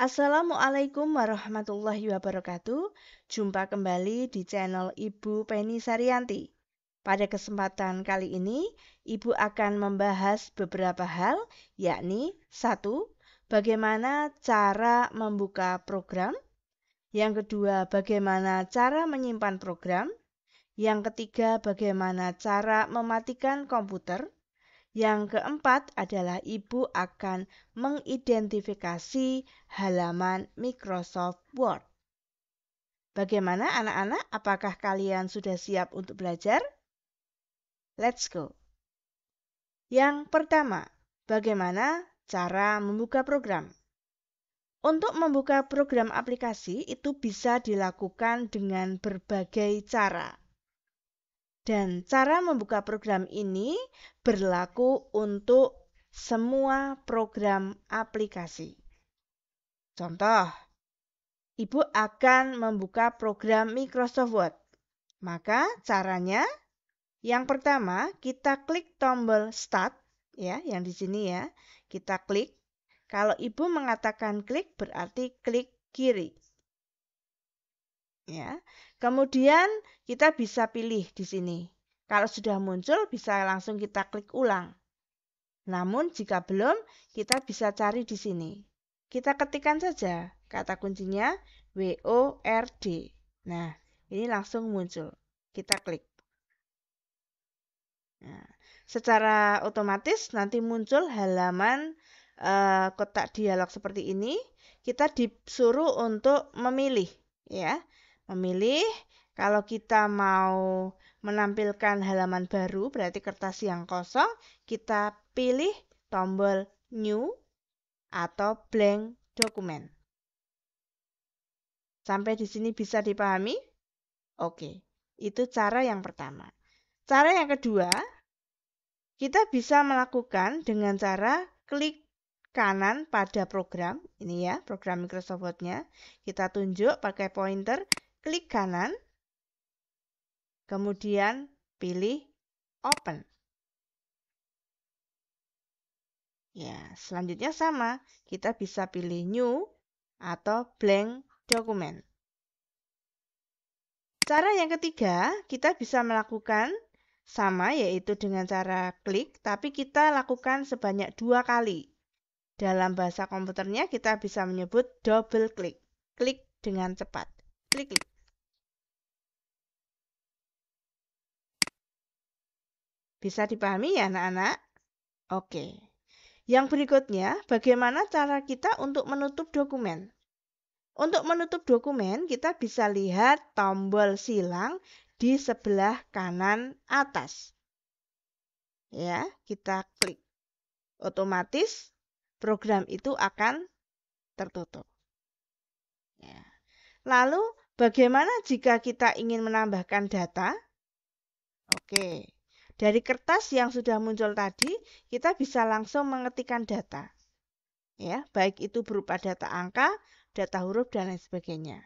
Assalamualaikum warahmatullahi wabarakatuh. Jumpa kembali di channel Ibu Penny Sarianti. Pada kesempatan kali ini, Ibu akan membahas beberapa hal, yakni satu, Bagaimana cara membuka program? Yang kedua, bagaimana cara menyimpan program? Yang ketiga, bagaimana cara mematikan komputer? Yang keempat adalah ibu akan mengidentifikasi halaman Microsoft Word. Bagaimana anak-anak? Apakah kalian sudah siap untuk belajar? Let's go. Yang pertama, bagaimana cara membuka program? Untuk membuka program aplikasi itu bisa dilakukan dengan berbagai cara. Dan cara membuka program ini berlaku untuk semua program aplikasi. Contoh, Ibu akan membuka program Microsoft Word. Maka caranya yang pertama, kita klik tombol start ya, yang di sini ya. Kita klik. Kalau Ibu mengatakan klik berarti klik kiri. Ya. Kemudian kita bisa pilih di sini. Kalau sudah muncul bisa langsung kita klik ulang. Namun jika belum, kita bisa cari di sini. Kita ketikkan saja kata kuncinya WORD. Nah, ini langsung muncul. Kita klik. Nah, secara otomatis nanti muncul halaman uh, kotak dialog seperti ini. Kita disuruh untuk memilih, ya memilih. Kalau kita mau menampilkan halaman baru, berarti kertas yang kosong, kita pilih tombol New atau Blank Document Sampai di sini bisa dipahami? Oke, itu cara yang pertama. Cara yang kedua, kita bisa melakukan dengan cara klik kanan pada program, ini ya, program Microsoft Word-nya. Kita tunjuk pakai pointer, klik kanan, kemudian pilih open. Ya, selanjutnya sama, kita bisa pilih new atau blank Document. Cara yang ketiga, kita bisa melakukan sama yaitu dengan cara klik, tapi kita lakukan sebanyak dua kali. Dalam bahasa komputernya kita bisa menyebut double klik, klik dengan cepat, klik-klik. Bisa dipahami ya anak-anak? Oke. Yang berikutnya, bagaimana cara kita untuk menutup dokumen? Untuk menutup dokumen, kita bisa lihat tombol silang di sebelah kanan atas. Ya, kita klik. Otomatis program itu akan tertutup. Ya. Lalu, bagaimana jika kita ingin menambahkan data? Oke, dari kertas yang sudah muncul tadi, kita bisa langsung mengetikkan data. Ya, baik itu berupa data angka, data huruf, dan lain sebagainya.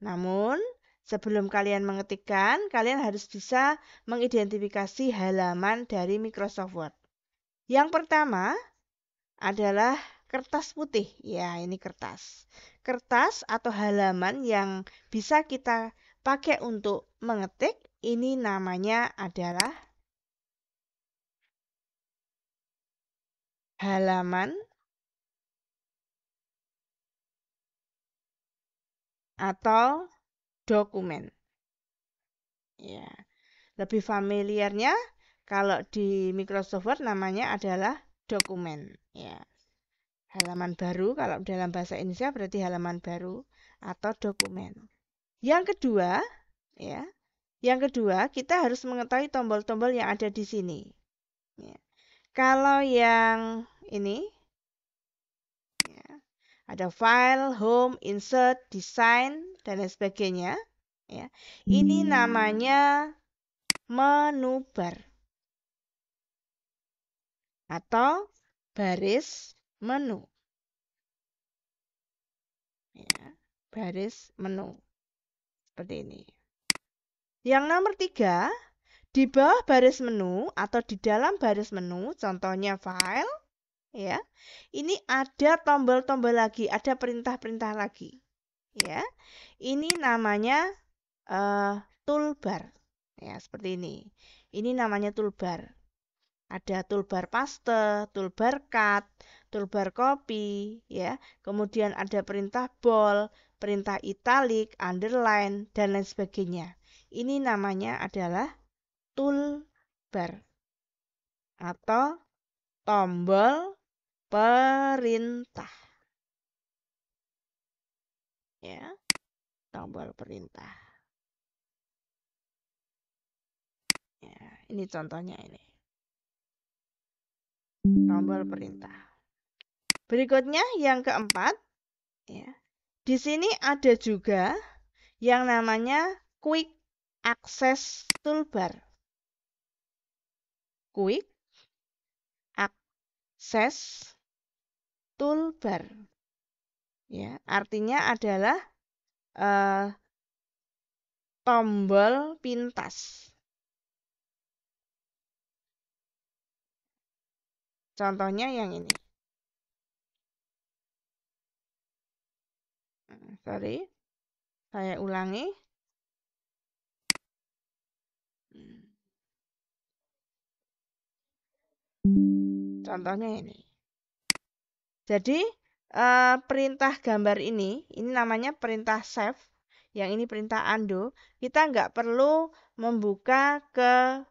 Namun, sebelum kalian mengetikkan, kalian harus bisa mengidentifikasi halaman dari Microsoft Word. Yang pertama adalah kertas putih. Ya, ini kertas. Kertas atau halaman yang bisa kita pakai untuk mengetik ini namanya adalah halaman atau dokumen. Ya. Lebih familiarnya kalau di Microsoft Word namanya adalah dokumen, ya. Halaman baru kalau dalam bahasa Indonesia berarti halaman baru atau dokumen. Yang kedua, ya. Yang kedua, kita harus mengetahui tombol-tombol yang ada di sini. Ya. Kalau yang ini, ya, ada file, home, insert, design, dan lain sebagainya. Ya. Ini hmm. namanya menu bar atau baris menu. Ya, baris menu seperti ini. Yang nomor tiga di bawah baris menu atau di dalam baris menu, contohnya file, ya. Ini ada tombol-tombol lagi, ada perintah-perintah lagi, ya. Ini namanya uh, toolbar, ya seperti ini. Ini namanya toolbar. Ada toolbar paste, toolbar cut, toolbar copy, ya. Kemudian ada perintah bold, perintah italic, underline, dan lain sebagainya. Ini namanya adalah toolbar atau tombol perintah. Ya, tombol perintah. Ya, ini contohnya ini. Tombol perintah. Berikutnya yang keempat, ya. Di sini ada juga yang namanya quick access toolbar quick, Access toolbar. Ya, artinya adalah uh, tombol pintas. Contohnya yang ini. Hmm, sorry, saya ulangi. Contohnya ini. Jadi eh, perintah gambar ini, ini namanya perintah save, yang ini perintah undo. Kita nggak perlu membuka ke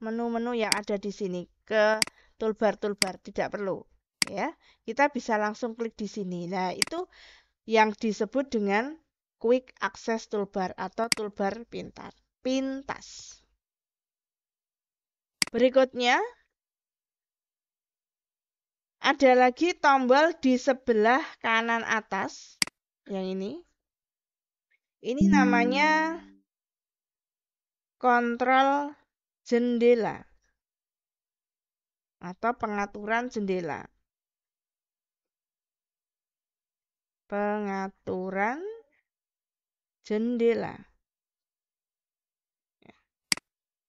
menu-menu yang ada di sini, ke toolbar-toolbar, tidak perlu. Ya, kita bisa langsung klik di sini. Nah, itu yang disebut dengan Quick Access Toolbar atau toolbar pintar, pintas. Berikutnya, ada lagi tombol di sebelah kanan atas yang ini. Ini namanya kontrol jendela atau pengaturan jendela. Pengaturan jendela. Ya.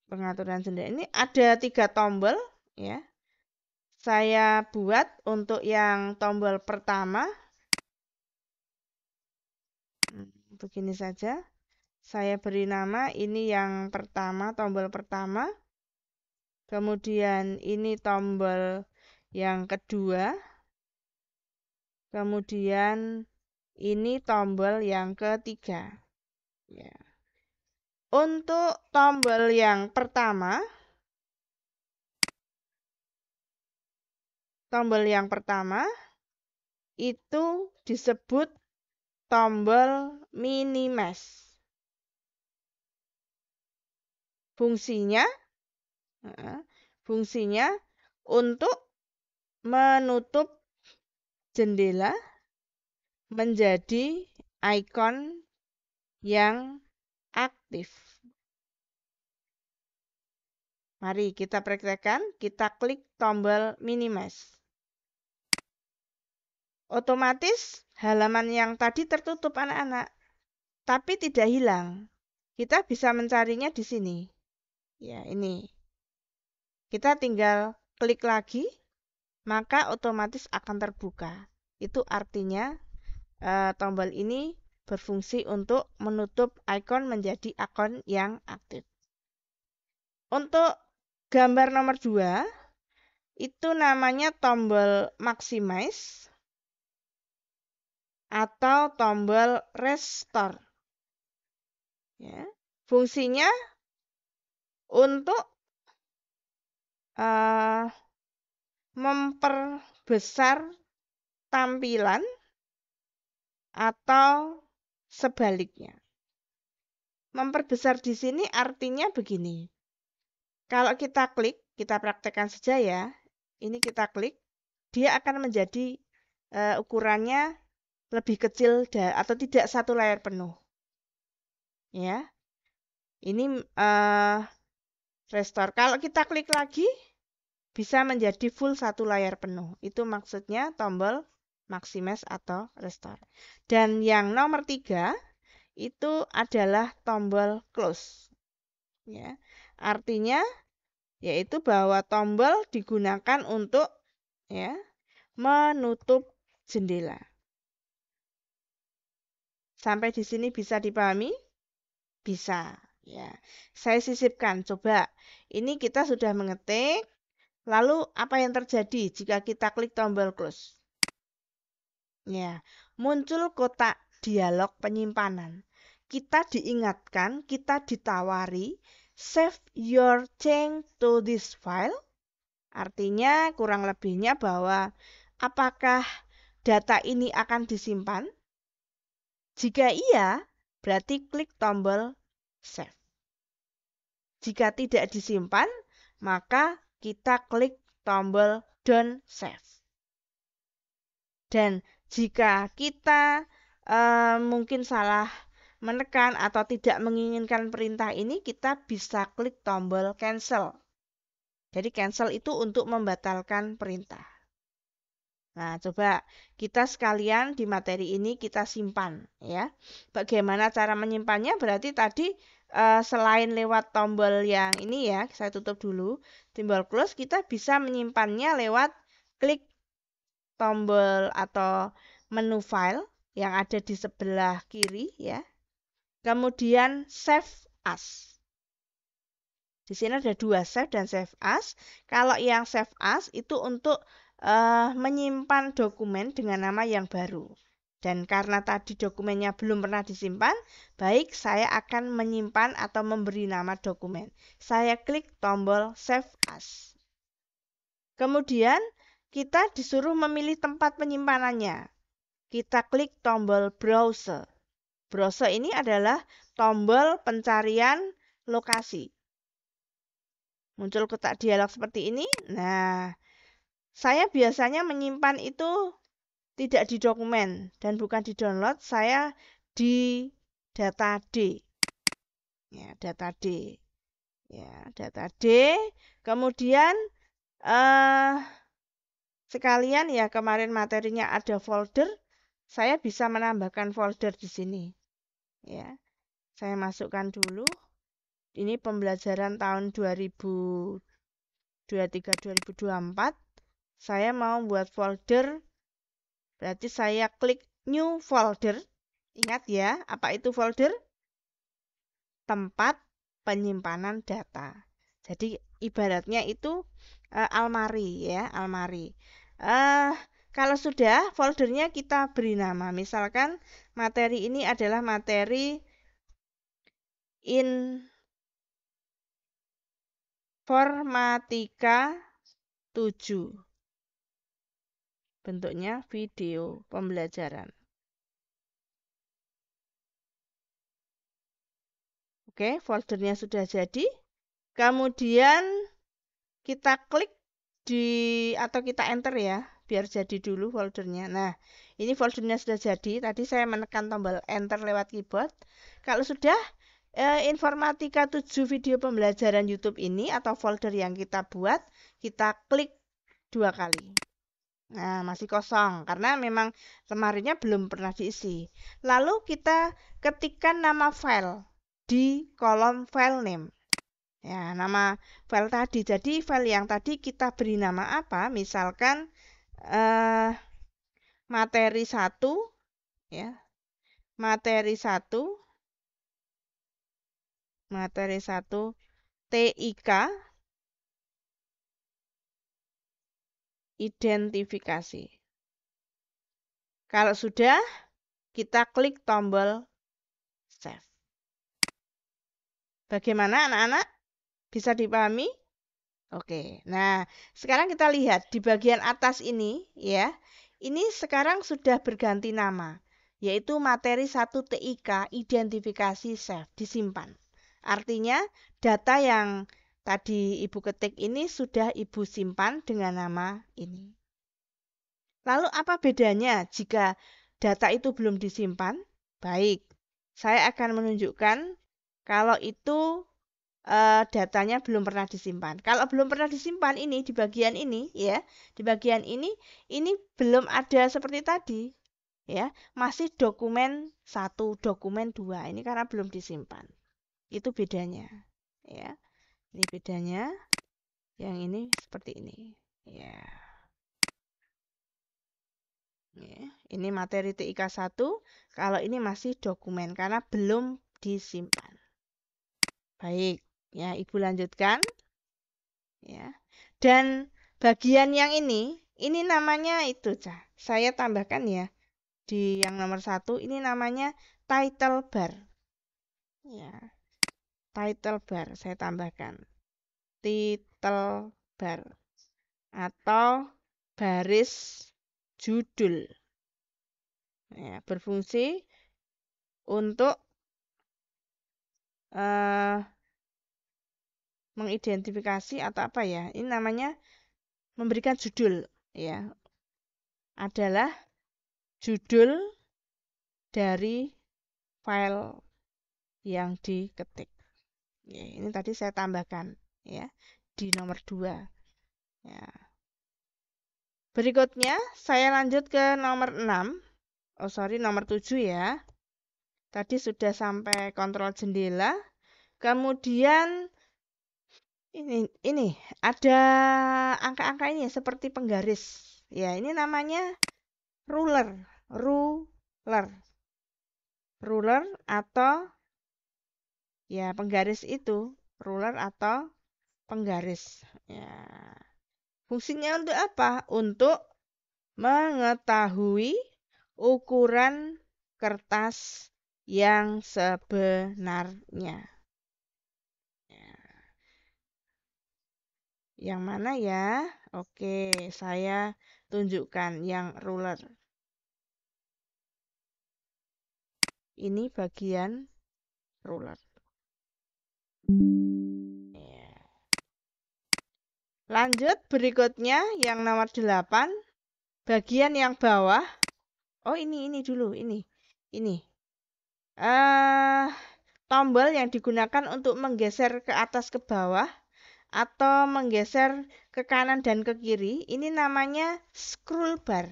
Pengaturan jendela ini ada tiga tombol ya saya buat untuk yang tombol pertama hmm. begini saja saya beri nama ini yang pertama tombol pertama kemudian ini tombol yang kedua kemudian ini tombol yang ketiga ya. untuk tombol yang pertama tombol yang pertama itu disebut tombol minimax. Fungsinya fungsinya untuk menutup jendela menjadi ikon yang aktif. Mari kita praktekkan, kita klik tombol minimize. Otomatis halaman yang tadi tertutup anak-anak, tapi tidak hilang. Kita bisa mencarinya di sini. Ya, ini. Kita tinggal klik lagi, maka otomatis akan terbuka. Itu artinya e, tombol ini berfungsi untuk menutup icon menjadi akun yang aktif. Untuk gambar nomor 2, itu namanya tombol maximize atau tombol restore. Ya. Fungsinya untuk uh, memperbesar tampilan atau sebaliknya. Memperbesar di sini artinya begini. Kalau kita klik, kita praktekkan saja ya. Ini kita klik, dia akan menjadi uh, ukurannya lebih kecil atau tidak satu layar penuh. Ya. Ini uh, restore. Kalau kita klik lagi bisa menjadi full satu layar penuh. Itu maksudnya tombol maximize atau restore. Dan yang nomor tiga itu adalah tombol close. Ya. Artinya yaitu bahwa tombol digunakan untuk ya menutup jendela. Sampai di sini bisa dipahami? Bisa. Ya, saya sisipkan. Coba, ini kita sudah mengetik. Lalu apa yang terjadi jika kita klik tombol close? Ya, muncul kotak dialog penyimpanan. Kita diingatkan, kita ditawari save your change to this file. Artinya kurang lebihnya bahwa apakah data ini akan disimpan jika iya, berarti klik tombol save. Jika tidak disimpan, maka kita klik tombol don't save. Dan jika kita eh, mungkin salah menekan atau tidak menginginkan perintah ini, kita bisa klik tombol cancel. Jadi cancel itu untuk membatalkan perintah. Nah, coba kita sekalian di materi ini kita simpan ya. Bagaimana cara menyimpannya? Berarti tadi eh, selain lewat tombol yang ini ya, saya tutup dulu, tombol close kita bisa menyimpannya lewat klik tombol atau menu file yang ada di sebelah kiri ya. Kemudian save as. Di sini ada dua save dan save as. Kalau yang save as itu untuk uh, menyimpan dokumen dengan nama yang baru. Dan karena tadi dokumennya belum pernah disimpan, baik saya akan menyimpan atau memberi nama dokumen. Saya klik tombol Save As. Kemudian kita disuruh memilih tempat penyimpanannya. Kita klik tombol Browser. Browser ini adalah tombol pencarian lokasi. Muncul kotak dialog seperti ini. Nah, saya biasanya menyimpan itu tidak di dokumen dan bukan di download, saya di data D. Ya, data D. Ya, data D. Kemudian eh sekalian ya kemarin materinya ada folder, saya bisa menambahkan folder di sini. Ya. Saya masukkan dulu. Ini pembelajaran tahun 2000 23 2024 saya mau buat folder berarti saya klik new folder ingat ya apa itu folder tempat penyimpanan data jadi ibaratnya itu e, almari ya almari e, kalau sudah foldernya kita beri nama misalkan materi ini adalah materi informatika 7 Bentuknya video pembelajaran. Oke, foldernya sudah jadi. Kemudian kita klik di atau kita enter ya, biar jadi dulu foldernya. Nah, ini foldernya sudah jadi. Tadi saya menekan tombol enter lewat keyboard. Kalau sudah eh, informatika 7 video pembelajaran YouTube ini atau folder yang kita buat, kita klik dua kali. Nah, masih kosong karena memang lemarinya belum pernah diisi. Lalu kita ketikkan nama file di kolom file name. Ya, nama file tadi. Jadi file yang tadi kita beri nama apa? Misalkan eh, materi 1 ya. Materi 1 materi 1 TIK identifikasi. Kalau sudah, kita klik tombol save. Bagaimana anak-anak? Bisa dipahami? Oke. Nah, sekarang kita lihat di bagian atas ini ya. Ini sekarang sudah berganti nama, yaitu materi 1 TIK identifikasi save disimpan. Artinya data yang tadi Ibu ketik ini sudah Ibu simpan dengan nama ini. Lalu apa bedanya jika data itu belum disimpan? Baik, saya akan menunjukkan kalau itu e, datanya belum pernah disimpan. Kalau belum pernah disimpan ini di bagian ini ya, di bagian ini ini belum ada seperti tadi ya, masih dokumen satu, dokumen dua. Ini karena belum disimpan. Itu bedanya ya. Ini bedanya. Yang ini seperti ini. Ya. Yeah. Ini materi TIK 1. Kalau ini masih dokumen karena belum disimpan. Baik, ya Ibu lanjutkan. Ya. Dan bagian yang ini, ini namanya itu, Cah. Saya tambahkan ya di yang nomor satu ini namanya title bar. Ya title bar saya tambahkan title bar atau baris judul ya, berfungsi untuk uh, mengidentifikasi atau apa ya ini namanya memberikan judul ya adalah judul dari file yang diketik Ya, ini tadi saya tambahkan ya di nomor 2. Ya. Berikutnya saya lanjut ke nomor 6. Oh sorry nomor 7 ya. Tadi sudah sampai kontrol jendela. Kemudian ini ini ada angka-angka ini seperti penggaris. Ya, ini namanya ruler, ruler. Ruler atau ya penggaris itu ruler atau penggaris ya fungsinya untuk apa untuk mengetahui ukuran kertas yang sebenarnya ya. yang mana ya oke saya tunjukkan yang ruler ini bagian ruler Iya. Lanjut berikutnya yang nomor 8 bagian yang bawah. Oh ini ini dulu ini ini. Uh, tombol yang digunakan untuk menggeser ke atas ke bawah atau menggeser ke kanan dan ke kiri ini namanya scroll bar.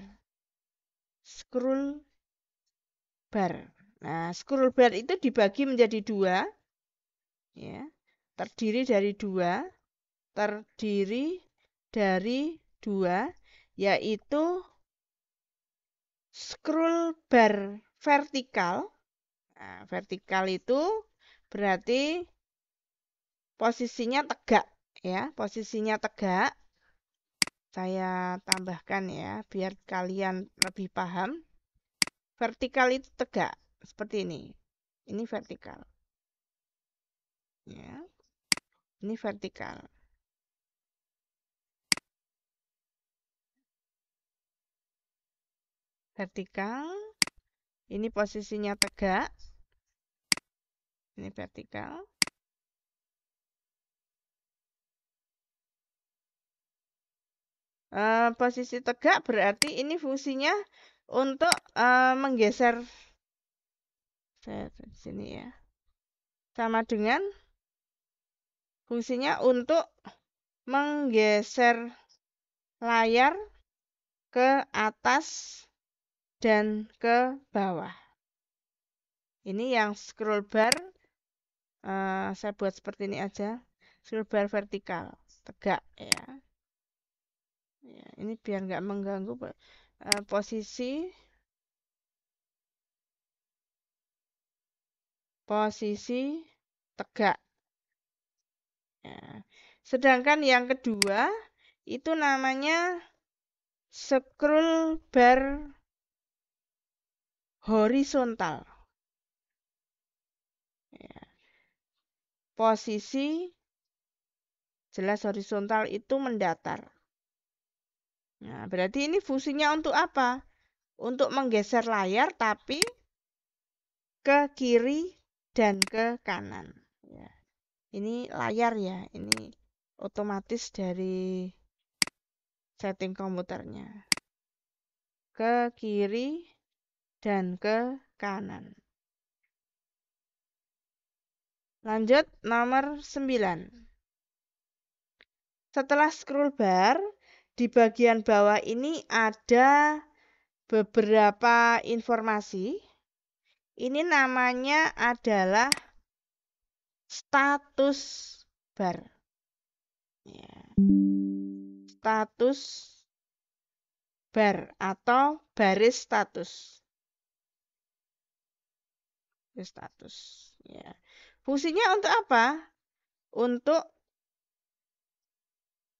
Scroll bar. Nah, scroll bar itu dibagi menjadi dua ya terdiri dari dua terdiri dari dua yaitu scroll bar vertikal nah, vertikal itu berarti posisinya tegak ya posisinya tegak saya tambahkan ya biar kalian lebih paham vertikal itu tegak seperti ini ini vertikal ya ini vertikal vertikal ini posisinya tegak ini vertikal e, posisi tegak berarti ini fungsinya untuk e, menggeser saya nah, sini ya sama dengan Fungsinya untuk menggeser layar ke atas dan ke bawah. Ini yang scroll bar, uh, saya buat seperti ini aja. Scroll bar vertikal, tegak ya. ya ini biar nggak mengganggu uh, posisi posisi tegak Ya. Sedangkan yang kedua itu namanya scroll bar horizontal. Ya. Posisi jelas horizontal itu mendatar. Nah, berarti ini fungsinya untuk apa? Untuk menggeser layar tapi ke kiri dan ke kanan ini layar ya ini otomatis dari setting komputernya ke kiri dan ke kanan lanjut nomor 9 setelah scroll bar di bagian bawah ini ada beberapa informasi ini namanya adalah status bar. Ya. Status bar atau baris status. Status. Ya. Fungsinya untuk apa? Untuk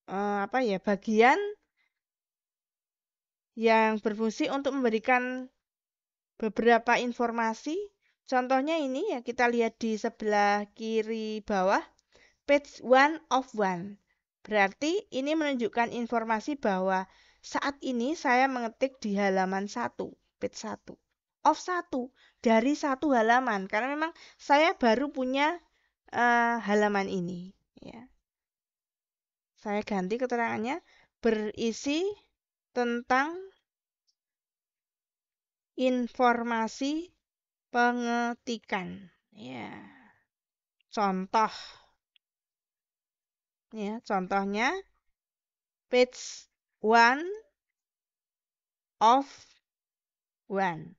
eh, apa ya? Bagian yang berfungsi untuk memberikan beberapa informasi Contohnya ini ya kita lihat di sebelah kiri bawah page one of one Berarti ini menunjukkan informasi bahwa saat ini saya mengetik di halaman 1, page 1. Of 1 dari satu halaman karena memang saya baru punya uh, halaman ini ya. Saya ganti keterangannya berisi tentang informasi pengetikan. Ya. Contoh. Ya, contohnya page 1 of 1.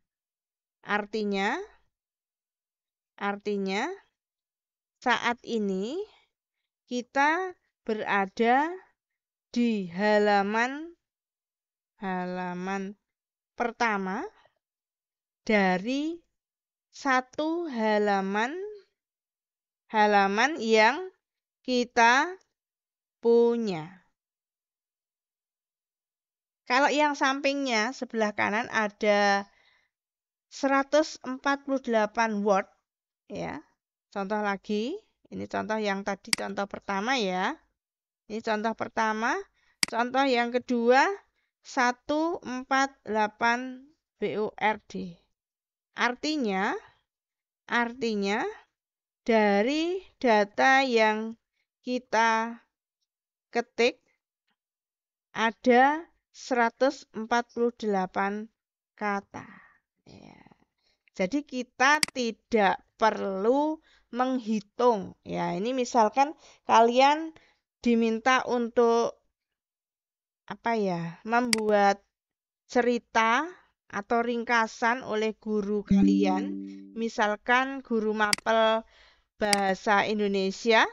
Artinya artinya saat ini kita berada di halaman halaman pertama dari satu halaman halaman yang kita punya. Kalau yang sampingnya sebelah kanan ada 148 word ya. Contoh lagi, ini contoh yang tadi contoh pertama ya. Ini contoh pertama, contoh yang kedua 148 word Artinya, artinya dari data yang kita ketik ada 148 kata. Ya. Jadi kita tidak perlu menghitung. Ya, ini misalkan kalian diminta untuk apa ya? membuat cerita atau ringkasan oleh guru kalian. Misalkan guru mapel bahasa Indonesia,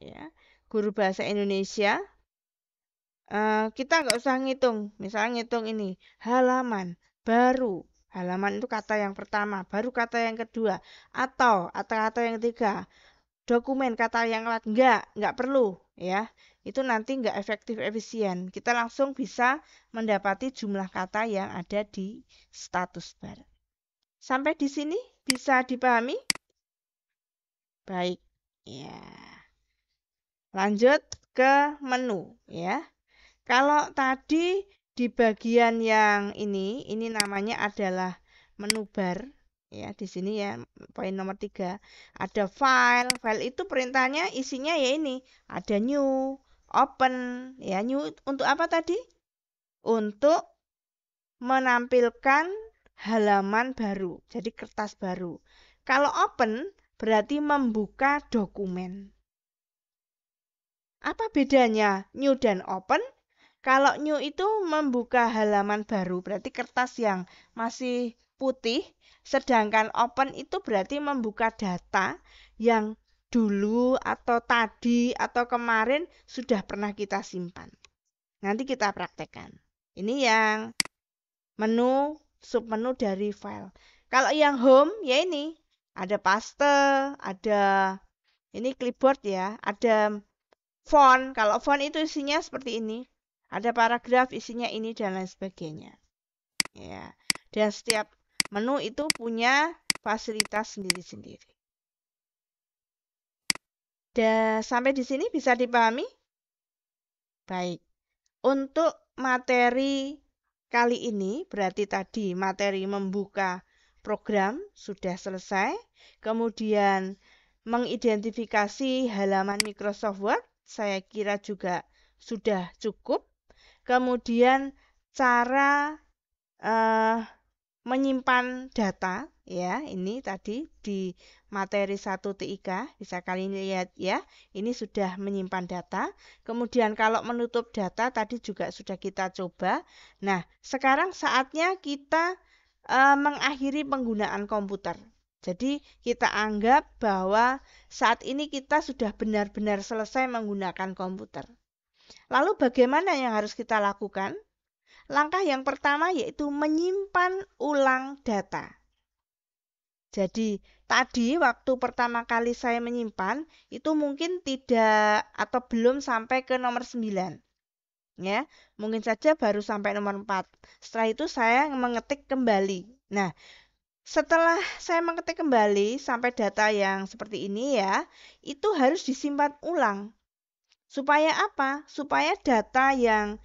ya, guru bahasa Indonesia. Uh, kita nggak usah ngitung, misalnya ngitung ini halaman baru. Halaman itu kata yang pertama, baru kata yang kedua, atau atau kata yang ketiga, dokumen kata yang alat enggak, enggak perlu ya. Itu nanti enggak efektif efisien. Kita langsung bisa mendapati jumlah kata yang ada di status bar. Sampai di sini bisa dipahami? Baik. Ya. Lanjut ke menu ya. Kalau tadi di bagian yang ini, ini namanya adalah menu bar ya di sini ya poin nomor tiga ada file file itu perintahnya isinya ya ini ada new open ya new untuk apa tadi untuk menampilkan halaman baru jadi kertas baru kalau open berarti membuka dokumen apa bedanya new dan open kalau new itu membuka halaman baru berarti kertas yang masih putih, sedangkan open itu berarti membuka data yang dulu atau tadi atau kemarin sudah pernah kita simpan. Nanti kita praktekkan. Ini yang menu submenu dari file. Kalau yang home ya ini ada paste, ada ini clipboard ya, ada font. Kalau font itu isinya seperti ini. Ada paragraf isinya ini dan lain sebagainya. Ya. Dan setiap Menu itu punya fasilitas sendiri-sendiri. Da, sampai di sini bisa dipahami? Baik. Untuk materi kali ini, berarti tadi materi membuka program sudah selesai. Kemudian mengidentifikasi halaman Microsoft Word, saya kira juga sudah cukup. Kemudian cara uh, menyimpan data ya ini tadi di materi 1 TIK bisa kalian lihat ya ini sudah menyimpan data kemudian kalau menutup data tadi juga sudah kita coba nah sekarang saatnya kita e, mengakhiri penggunaan komputer jadi kita anggap bahwa saat ini kita sudah benar-benar selesai menggunakan komputer lalu bagaimana yang harus kita lakukan Langkah yang pertama yaitu menyimpan ulang data. Jadi tadi waktu pertama kali saya menyimpan itu mungkin tidak atau belum sampai ke nomor 9. Ya, mungkin saja baru sampai nomor 4. Setelah itu saya mengetik kembali. Nah, setelah saya mengetik kembali sampai data yang seperti ini ya, itu harus disimpan ulang. Supaya apa? Supaya data yang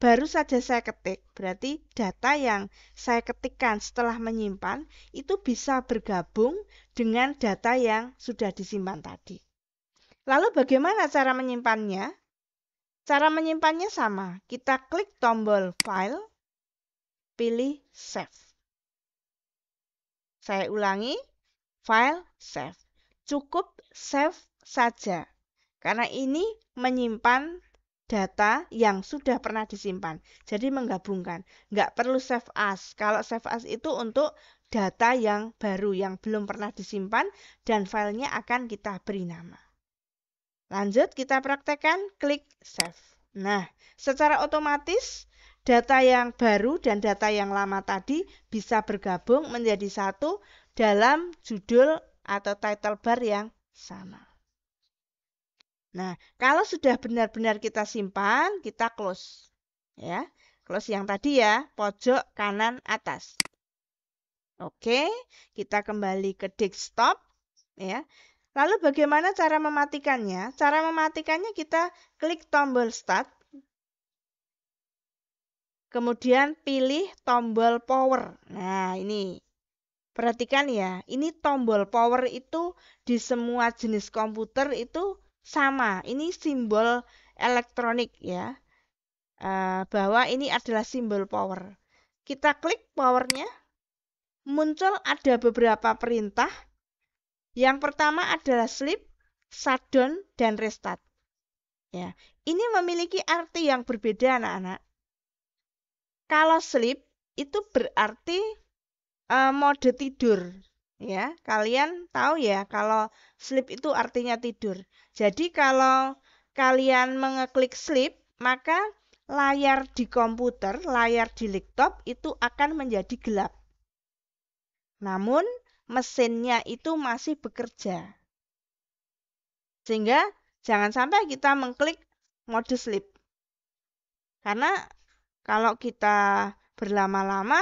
baru saja saya ketik, berarti data yang saya ketikkan setelah menyimpan itu bisa bergabung dengan data yang sudah disimpan tadi. Lalu bagaimana cara menyimpannya? Cara menyimpannya sama, kita klik tombol file, pilih save. Saya ulangi, file save. Cukup save saja, karena ini menyimpan data yang sudah pernah disimpan. Jadi menggabungkan. Nggak perlu save as. Kalau save as itu untuk data yang baru, yang belum pernah disimpan, dan filenya akan kita beri nama. Lanjut, kita praktekkan klik save. Nah, secara otomatis data yang baru dan data yang lama tadi bisa bergabung menjadi satu dalam judul atau title bar yang sama. Nah, kalau sudah benar-benar kita simpan, kita close. Ya, close yang tadi ya, pojok kanan atas. Oke, kita kembali ke desktop ya. Lalu bagaimana cara mematikannya? Cara mematikannya kita klik tombol start. Kemudian pilih tombol power. Nah, ini Perhatikan ya, ini tombol power itu di semua jenis komputer itu sama. Ini simbol elektronik ya. Uh, bahwa ini adalah simbol power. Kita klik powernya. Muncul ada beberapa perintah. Yang pertama adalah sleep, shutdown, dan restart. Ya, ini memiliki arti yang berbeda anak-anak. Kalau sleep itu berarti uh, mode tidur. Ya, kalian tahu ya kalau sleep itu artinya tidur. Jadi kalau kalian mengeklik sleep, maka layar di komputer, layar di laptop itu akan menjadi gelap. Namun mesinnya itu masih bekerja. Sehingga jangan sampai kita mengklik mode sleep. Karena kalau kita berlama-lama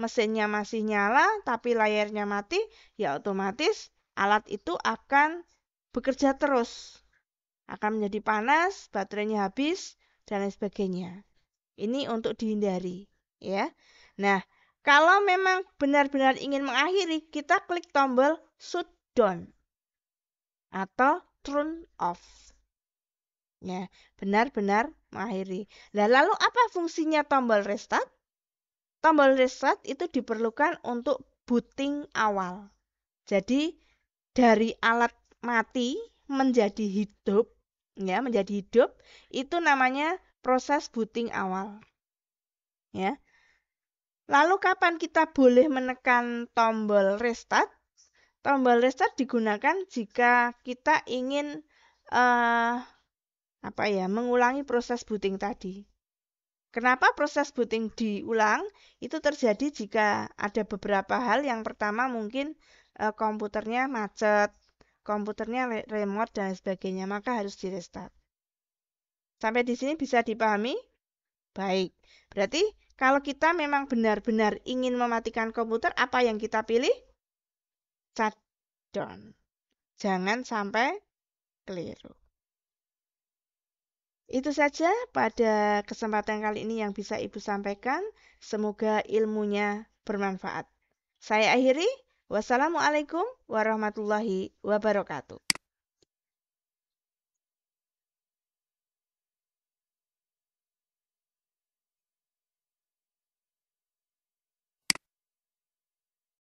mesinnya masih nyala tapi layarnya mati, ya otomatis alat itu akan bekerja terus. Akan menjadi panas, baterainya habis, dan lain sebagainya. Ini untuk dihindari, ya. Nah, kalau memang benar-benar ingin mengakhiri, kita klik tombol shutdown atau turn off. Ya, benar-benar mengakhiri. Nah, lalu apa fungsinya tombol restart? Tombol reset itu diperlukan untuk booting awal. Jadi dari alat mati menjadi hidup ya, menjadi hidup itu namanya proses booting awal. Ya. Lalu kapan kita boleh menekan tombol restart? Tombol restart digunakan jika kita ingin uh, apa ya, mengulangi proses booting tadi. Kenapa proses booting diulang? Itu terjadi jika ada beberapa hal. Yang pertama mungkin e, komputernya macet, komputernya remote dan sebagainya, maka harus di restart. Sampai di sini bisa dipahami? Baik. Berarti kalau kita memang benar-benar ingin mematikan komputer, apa yang kita pilih? Shutdown. Jangan sampai keliru. Itu saja pada kesempatan kali ini yang bisa Ibu sampaikan. Semoga ilmunya bermanfaat. Saya akhiri. Wassalamualaikum warahmatullahi wabarakatuh.